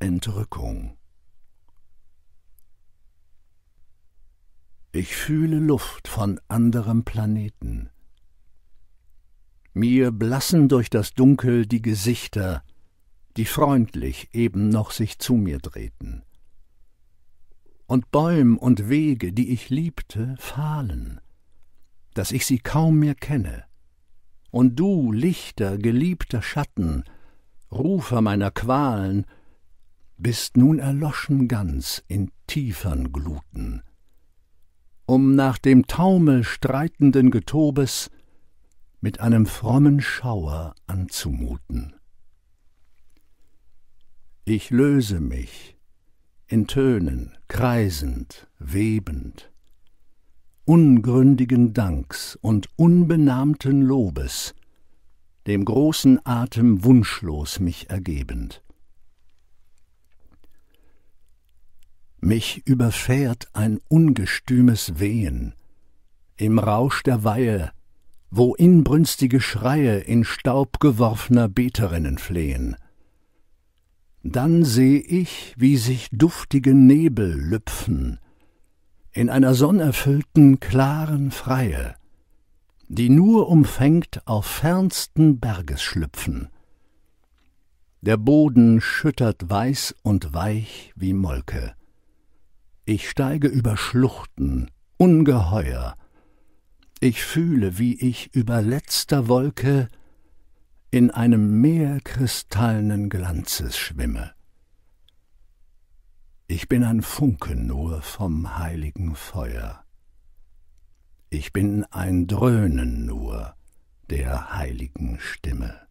Entrückung. Ich fühle Luft von anderem Planeten. Mir blassen durch das Dunkel die Gesichter, die freundlich eben noch sich zu mir drehten. Und Bäume und Wege, die ich liebte, fahlen, dass ich sie kaum mehr kenne. Und du, Lichter, geliebter Schatten, Rufer meiner Qualen, bist nun erloschen ganz in tiefern Gluten. Um nach dem Taumel streitenden Getobes mit einem frommen Schauer anzumuten. Ich löse mich in Tönen, kreisend, webend, ungründigen Danks und unbenahmten Lobes, dem großen Atem wunschlos mich ergebend. Mich überfährt ein ungestümes Wehen. Im Rausch der Weihe, wo inbrünstige Schreie in Staub geworfener Beterinnen flehen. Dann seh ich, wie sich duftige Nebel lüpfen, in einer sonnerfüllten, klaren Freie, die nur umfängt auf fernsten Bergesschlüpfen. Der Boden schüttert weiß und weich wie Molke. Ich steige über Schluchten, ungeheuer. Ich fühle, wie ich über letzter Wolke in einem Meer kristallnen Glanzes schwimme. Ich bin ein Funken nur vom heiligen Feuer. Ich bin ein Dröhnen nur der heiligen Stimme.